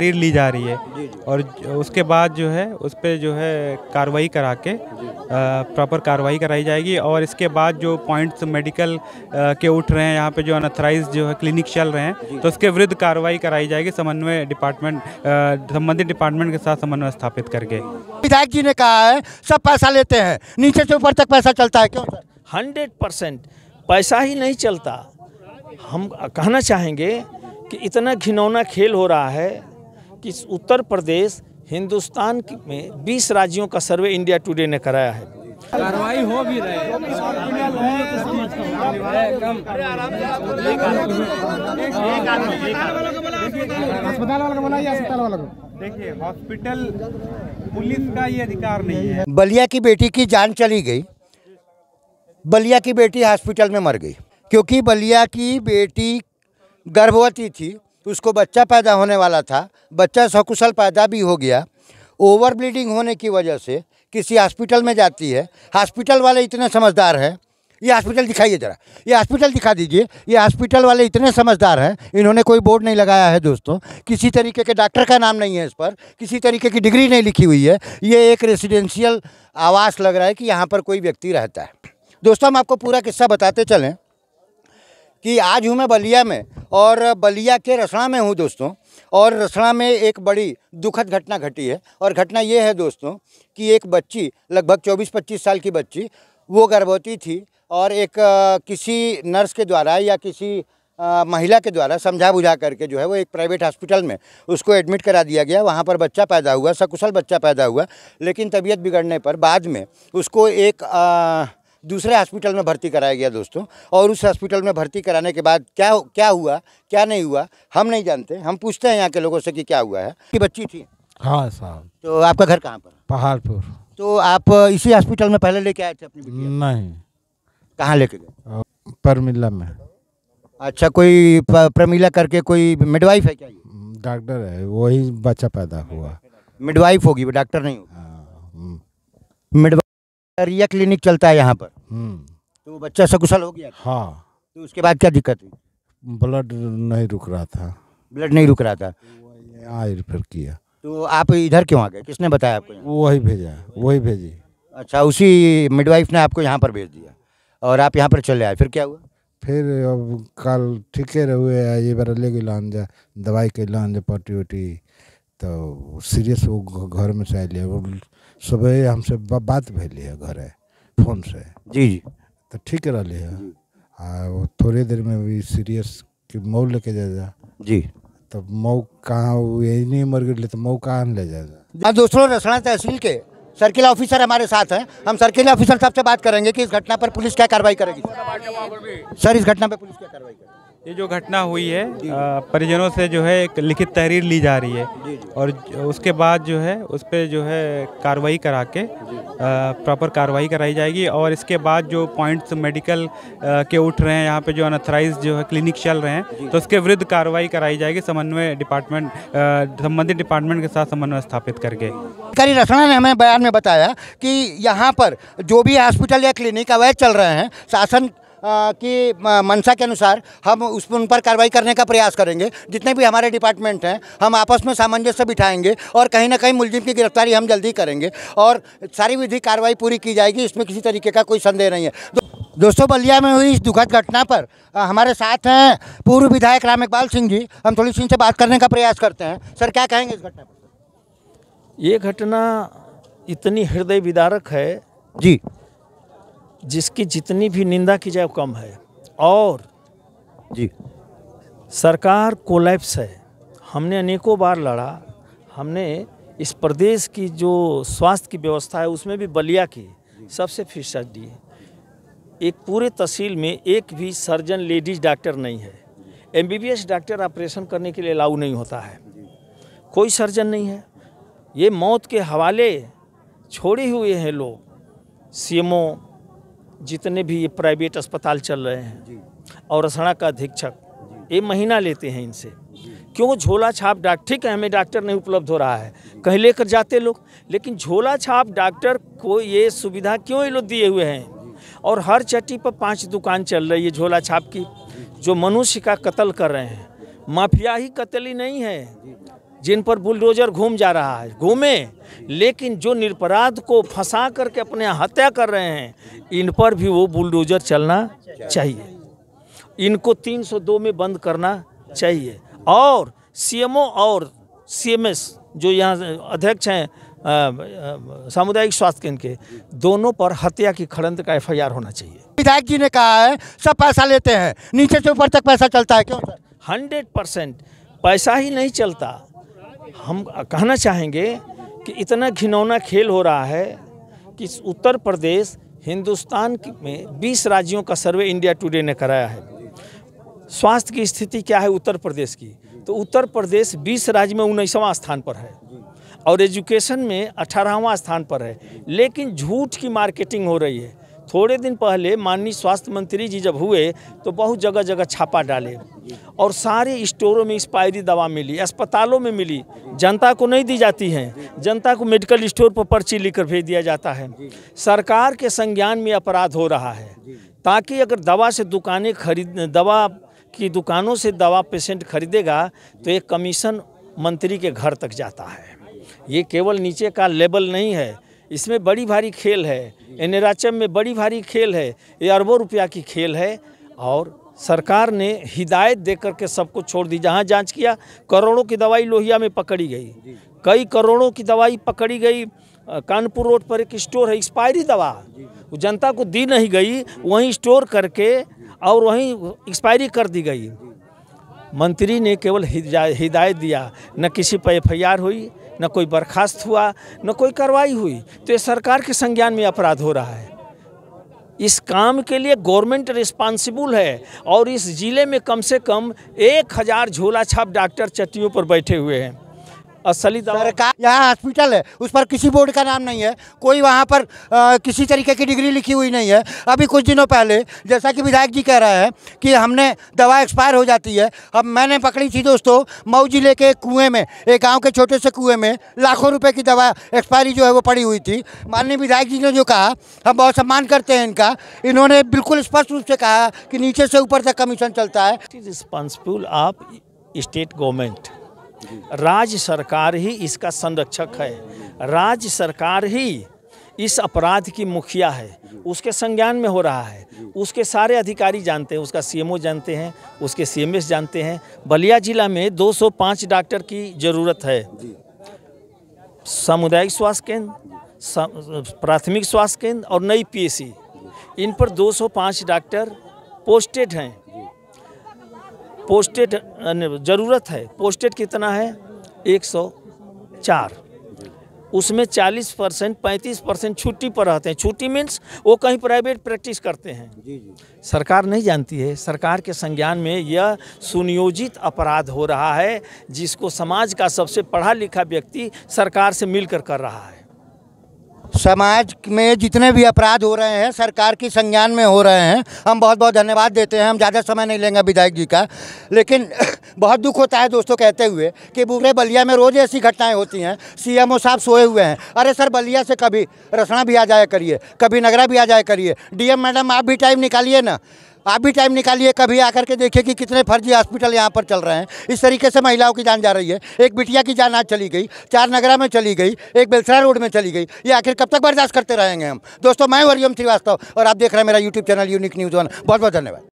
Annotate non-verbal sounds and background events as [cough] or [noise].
खरीद ली जा रही है और उसके बाद जो है उस पर जो है कार्रवाई करा के प्रॉपर कार्रवाई कराई जाएगी और इसके बाद जो पॉइंट्स मेडिकल के उठ रहे हैं यहाँ पे जो अनथराइज जो है क्लिनिक चल रहे हैं तो उसके विरुद्ध कार्रवाई कराई जाएगी समन्वय डिपार्टमेंट संबंधित डिपार्टमेंट के साथ समन्वय स्थापित करके विधायक जी ने कहा है सब पैसा लेते हैं नीचे से ऊपर तक पैसा चलता है क्यों हंड्रेड परसेंट पैसा ही नहीं चलता हम कहना चाहेंगे कि इतना घिनौना खेल हो रहा है कि उत्तर प्रदेश हिंदुस्तान में 20 राज्यों का सर्वे इंडिया टुडे ने कराया है कार्रवाई हो भी देखिए हॉस्पिटल पुलिस का ये अधिकार नहीं है बलिया की बेटी की जान चली गई बलिया की बेटी हॉस्पिटल में मर गई क्योंकि बलिया की बेटी गर्भवती थी तो उसको बच्चा पैदा होने वाला था बच्चा सकुशल पैदा भी हो गया ओवर ब्लीडिंग होने की वजह से किसी हॉस्पिटल में जाती है हॉस्पिटल वाले इतने समझदार हैं ये हॉस्पिटल दिखाइए ज़रा ये हॉस्पिटल दिखा दीजिए ये हॉस्पिटल वाले इतने समझदार हैं इन्होंने कोई बोर्ड नहीं लगाया है दोस्तों किसी तरीके के डॉक्टर का नाम नहीं है इस पर किसी तरीके की डिग्री नहीं लिखी हुई है ये एक रेसिडेंशियल आवास लग रहा है कि यहाँ पर कोई व्यक्ति रहता है दोस्तों हम आपको पूरा किस्सा बताते चलें कि आज हूँ मैं बलिया में और बलिया के रसड़ा में हूँ दोस्तों और रसड़ा में एक बड़ी दुखद घटना घटी है और घटना ये है दोस्तों कि एक बच्ची लगभग 24-25 साल की बच्ची वो गर्भवती थी और एक किसी नर्स के द्वारा या किसी महिला के द्वारा समझा बुझा करके जो है वो एक प्राइवेट हॉस्पिटल में उसको एडमिट करा दिया गया वहाँ पर बच्चा पैदा हुआ सकुशल बच्चा पैदा हुआ लेकिन तबीयत बिगड़ने पर बाद में उसको एक आ, दूसरे हॉस्पिटल में भर्ती कराया गया दोस्तों और उस हॉस्पिटल में भर्ती कराने के बाद क्या क्या हुआ क्या नहीं हुआ हम नहीं जानते हम पूछते हैं यहाँ के लोगों से कि क्या हुआ है कि बच्ची थी हाँ साहब तो आपका घर कहाँ पर पहाड़पुर तो आप इसी हॉस्पिटल में पहले लेके आए थे अपनी नहीं कहाँ लेके गए परमिला में अच्छा कोई प्रमिला करके कोई मिडवाइफ है क्या ये डॉक्टर है वही बच्चा पैदा हुआ मिडवाइफ होगी वो डॉक्टर नहीं होगी हाँ, हम्म। मिडवाइफ रिया क्लिनिक चलता है यहाँ पर हम्म। तो बच्चा सकुशल हो गया हाँ तो उसके बाद क्या दिक्कत हुई ब्लड नहीं रुक रहा था ब्लड नहीं रुक रहा था यहाँ रिफर किया तो आप इधर क्यों आ गए किसने बताया आपको वही भेजा वही भेजी अच्छा उसी मिडवाइफ ने आपको यहाँ पर भेज दिया और आप यहाँ पर चले आए फिर क्या हुआ फिर अब कल ठीक रहे ये बार ले गए लान जा दवाई के लान जा पट्टी उटी तो सीरियस वो घर में से वो सुबह हमसे बात भेल है घर फोन से जी जी तो ठीक रही है आ थोड़ी देर में भी सीरियस के मऊ लेके जा जा जी तो मऊ कहाँ यही नहीं मर गए तो मऊ कहाँ ले जा जा दोस्तों रसना तहसील के सर्किल ऑफिसर हमारे साथ हैं हम सर्किल ऑफिसर साहब से बात करेंगे कि इस घटना पर पुलिस क्या कार्रवाई करेगी सर इस घटना पर पुलिस क्या कार्रवाई ये जो घटना हुई है परिजनों से जो है एक लिखित तहरीर ली जा रही है और उसके बाद जो है उस पर जो है कार्रवाई करा के प्रॉपर कार्रवाई कराई जाएगी और इसके बाद जो पॉइंट्स मेडिकल के उठ रहे हैं यहाँ पे जो अनथराइज जो है क्लिनिक चल रहे हैं तो उसके विरुद्ध कार्रवाई कराई जाएगी समन्वय डिपार्टमेंट संबंधित डिपार्टमेंट के साथ समन्वय स्थापित करके अधिकारी रसना ने हमें बयान में बताया कि यहाँ पर जो भी हॉस्पिटल या क्लिनिक अवैध चल रहे हैं शासन की मनसा के अनुसार हम उस उन पर कार्रवाई करने का प्रयास करेंगे जितने भी हमारे डिपार्टमेंट हैं हम आपस में सामंजस्य बिठाएंगे और कहीं ना कहीं मुलजिम की गिरफ्तारी हम जल्दी करेंगे और सारी विधि कार्रवाई पूरी की जाएगी इसमें किसी तरीके का कोई संदेह नहीं है दोस्तों बलिया में हुई इस दुखद घटना पर आ, हमारे साथ हैं पूर्व विधायक राम इकबाल सिंह जी हम थोड़ी सिंह से बात करने का प्रयास करते हैं सर क्या कहेंगे इस घटना पर ये घटना इतनी हृदय विदारक है जी जिसकी जितनी भी निंदा की जाए कम है और जी सरकार कोलैप्स है हमने अनेकों बार लड़ा हमने इस प्रदेश की जो स्वास्थ्य की व्यवस्था है उसमें भी बलिया की सबसे फीसद दी एक पूरे तहसील में एक भी सर्जन लेडीज डॉक्टर नहीं है एमबीबीएस डॉक्टर ऑपरेशन करने के लिए अलाउ नहीं होता है कोई सर्जन नहीं है ये मौत के हवाले छोड़े हुए हैं लोग सीएमओ जितने भी ये प्राइवेट अस्पताल चल रहे हैं और असणा का अधीक्षक ये महीना लेते हैं इनसे क्यों झोला छाप डॉक्टर ठीक है हमें डॉक्टर नहीं उपलब्ध हो रहा है कहीं लेकर जाते लोग लेकिन झोला छाप डॉक्टर को ये सुविधा क्यों ये लोग दिए हुए हैं और हर चट्टी पर पांच दुकान चल रही है झोला छाप की जो मनुष्य का कत्ल कर रहे हैं माफिया ही कत्ल ही नहीं है जिन पर बुलडोजर घूम जा रहा है घूमे लेकिन जो निरपराध को फंसा करके अपने हत्या कर रहे हैं इन पर भी वो बुलडोजर चलना चाहिए इनको 302 में बंद करना चाहिए और सीएमओ और सीएमएस जो यहाँ अध्यक्ष हैं सामुदायिक स्वास्थ्य केंद्र के दोनों पर हत्या की खड़ंत का एफआईआर होना चाहिए विधायक जी ने कहा है सब पैसा लेते हैं नीचे से ऊपर तक पैसा चलता है क्यों हंड्रेड परसेंट पैसा ही नहीं चलता हम कहना चाहेंगे कि इतना घिनौना खेल हो रहा है कि उत्तर प्रदेश हिंदुस्तान में 20 राज्यों का सर्वे इंडिया टुडे ने कराया है स्वास्थ्य की स्थिति क्या है उत्तर प्रदेश की तो उत्तर प्रदेश 20 राज्य में उन्नीसवां स्थान पर है और एजुकेशन में अठारहवां स्थान पर है लेकिन झूठ की मार्केटिंग हो रही है थोड़े दिन पहले माननीय स्वास्थ्य मंत्री जी जब हुए तो बहुत जगह जगह छापा डाले और सारे स्टोरों में एक्सपायरी दवा मिली अस्पतालों में मिली जनता को नहीं दी जाती है जनता को मेडिकल स्टोर पर पर्ची लिखकर भेज दिया जाता है सरकार के संज्ञान में अपराध हो रहा है ताकि अगर दवा से दुकानें खरीद दवा की दुकानों से दवा पेशेंट खरीदेगा तो एक कमीशन मंत्री के घर तक जाता है ये केवल नीचे का लेबल नहीं है इसमें बड़ी भारी खेल है एनराचम में बड़ी भारी खेल है ये अरबों रुपया की खेल है और सरकार ने हिदायत दे करके सबको छोड़ दी जहाँ जांच किया करोड़ों की दवाई लोहिया में पकड़ी गई कई करोड़ों की दवाई पकड़ी गई कानपुर रोड पर एक स्टोर है एक्सपायरी दवा वो जनता को दी नहीं गई वहीं स्टोर करके और वहीं एक्सपायरी कर दी गई मंत्री ने केवल हिदायत दिया न किसी पर एफ हुई न कोई बर्खास्त हुआ न कोई कार्रवाई हुई तो ये सरकार के संज्ञान में अपराध हो रहा है इस काम के लिए गवर्नमेंट रिस्पांसिबल है और इस ज़िले में कम से कम एक हज़ार झोला छाप डॉक्टर चट्टियों पर बैठे हुए हैं असली दवा सरकार यहाँ हॉस्पिटल है उस पर किसी बोर्ड का नाम नहीं है कोई वहाँ पर आ, किसी तरीके की डिग्री लिखी हुई नहीं है अभी कुछ दिनों पहले जैसा कि विधायक जी कह रहे हैं कि हमने दवा एक्सपायर हो जाती है अब मैंने पकड़ी थी दोस्तों मऊ जिले के कुएँ में एक गाँव के छोटे से कुएँ में लाखों रुपये की दवा एक्सपायरी जो है वो पड़ी हुई थी माननीय विधायक जी ने जो कहा हम बहुत सम्मान करते हैं इनका इन्होंने बिल्कुल स्पष्ट रूप से कहा कि नीचे से ऊपर तक कमीशन चलता है रिस्पॉन्सिबल आप स्टेट गवर्नमेंट राज्य सरकार ही इसका संरक्षक है राज्य सरकार ही इस अपराध की मुखिया है उसके संज्ञान में हो रहा है उसके सारे अधिकारी जानते हैं उसका सीएमओ जानते हैं उसके सीएमएस जानते हैं बलिया जिला में 205 डॉक्टर की ज़रूरत है सामुदायिक स्वास्थ्य केंद्र प्राथमिक स्वास्थ्य केंद्र और नई पीएसी इन पर 205 डॉक्टर पोस्टेड हैं पोस्टेड ज़रूरत है पोस्टेड कितना है 104 उसमें 40 परसेंट पैंतीस परसेंट छुट्टी पर रहते हैं छुट्टी मीन्स वो कहीं प्राइवेट प्रैक्टिस करते हैं सरकार नहीं जानती है सरकार के संज्ञान में यह सुनियोजित अपराध हो रहा है जिसको समाज का सबसे पढ़ा लिखा व्यक्ति सरकार से मिलकर कर रहा है समाज में जितने भी अपराध हो रहे हैं सरकार की संज्ञान में हो रहे हैं हम बहुत बहुत धन्यवाद देते हैं हम ज़्यादा समय नहीं लेंगे विधायक जी का लेकिन [coughs] बहुत दुख होता है दोस्तों कहते हुए कि बूढ़े बलिया में रोज़ ऐसी घटनाएं होती हैं सीएमओ साहब सोए हुए हैं अरे सर बलिया से कभी रसना भी आ जाया करिए कभी नगरा भी आ जाया करिए डीएम मैडम आप भी टाइम निकालिए ना आप भी टाइम निकालिए कभी आकर के देखिए कि कितने फर्जी हॉस्पिटल यहाँ पर चल रहे हैं इस तरीके से महिलाओं की जान जा रही है एक बिटिया की जान आज चली गई चार नगरा में चली गई एक बेलसरा रोड में चली गई ये आखिर कब तक बर्दाश्त करते रहेंगे हम दोस्तों मैं वरियम श्रीवास्तव और आप देख रहे हैं मेरा YouTube channel unique news one बहुत बहुत धन्यवाद